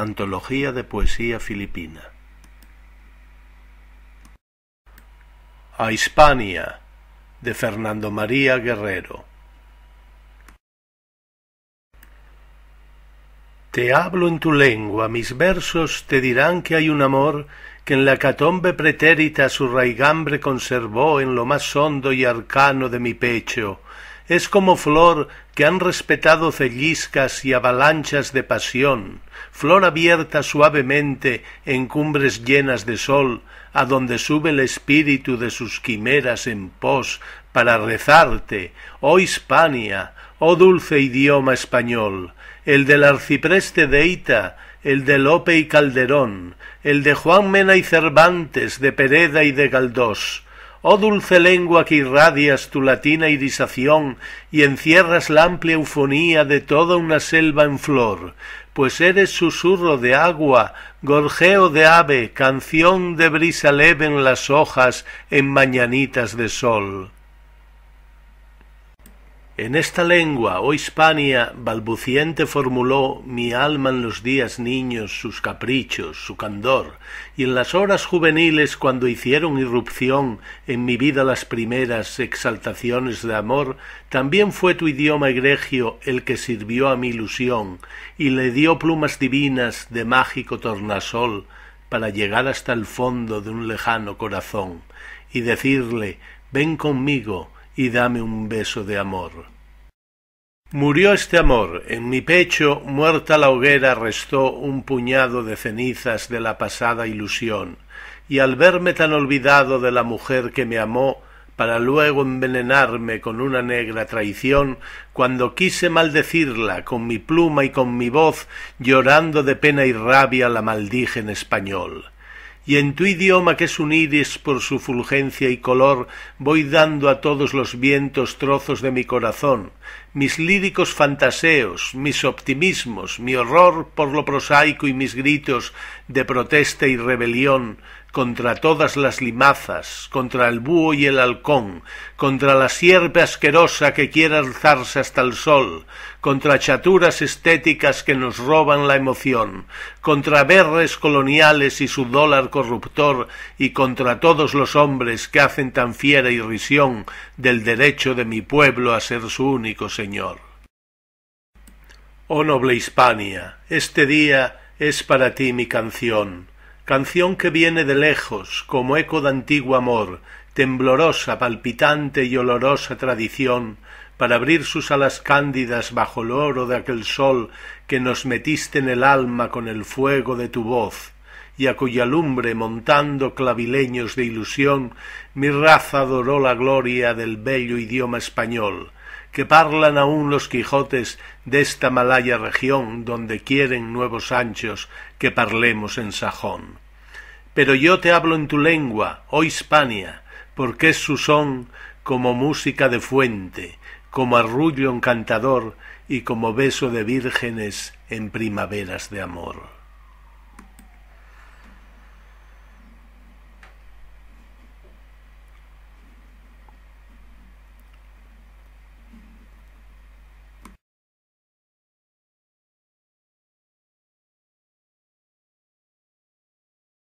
Antología de Poesía Filipina. A Hispania, de Fernando María Guerrero. Te hablo en tu lengua, mis versos te dirán que hay un amor que en la catombe pretérita su raigambre conservó en lo más hondo y arcano de mi pecho. Es como flor que han respetado celliscas y avalanchas de pasión, flor abierta suavemente en cumbres llenas de sol, a donde sube el espíritu de sus quimeras en pos para rezarte, oh Hispania, oh dulce idioma español, el del arcipreste de Ita, el de Lope y Calderón, el de Juan Mena y Cervantes, de Pereda y de Galdós, Oh dulce lengua que irradias tu latina irisación y encierras la amplia eufonía de toda una selva en flor, pues eres susurro de agua, gorjeo de ave, canción de brisa leve en las hojas en mañanitas de sol. En esta lengua, oh Hispania, balbuciente formuló mi alma en los días niños sus caprichos, su candor, y en las horas juveniles cuando hicieron irrupción en mi vida las primeras exaltaciones de amor, también fue tu idioma egregio el que sirvió a mi ilusión y le dio plumas divinas de mágico tornasol para llegar hasta el fondo de un lejano corazón y decirle Ven conmigo, y dame un beso de amor. Murió este amor, en mi pecho, muerta la hoguera, restó un puñado de cenizas de la pasada ilusión, y al verme tan olvidado de la mujer que me amó, para luego envenenarme con una negra traición, cuando quise maldecirla con mi pluma y con mi voz, llorando de pena y rabia la maldije en español y en tu idioma que es un iris por su fulgencia y color, voy dando a todos los vientos trozos de mi corazón, mis líricos fantaseos, mis optimismos, mi horror por lo prosaico y mis gritos de protesta y rebelión, contra todas las limazas, contra el búho y el halcón, contra la sierpe asquerosa que quiere alzarse hasta el sol, contra chaturas estéticas que nos roban la emoción, contra berres coloniales y su dólar corruptor y contra todos los hombres que hacen tan fiera irrisión del derecho de mi pueblo a ser su único señor. Oh noble Hispania, este día es para ti mi canción canción que viene de lejos, como eco de antiguo amor, temblorosa, palpitante y olorosa tradición, para abrir sus alas cándidas bajo el oro de aquel sol que nos metiste en el alma con el fuego de tu voz, y a cuya lumbre, montando clavileños de ilusión, mi raza adoró la gloria del bello idioma español, que parlan aún los Quijotes desta malaya región donde quieren nuevos anchos que parlemos en sajón. Pero yo te hablo en tu lengua, oh Hispania, porque es su son como música de fuente, como arrullo encantador y como beso de vírgenes en primaveras de amor.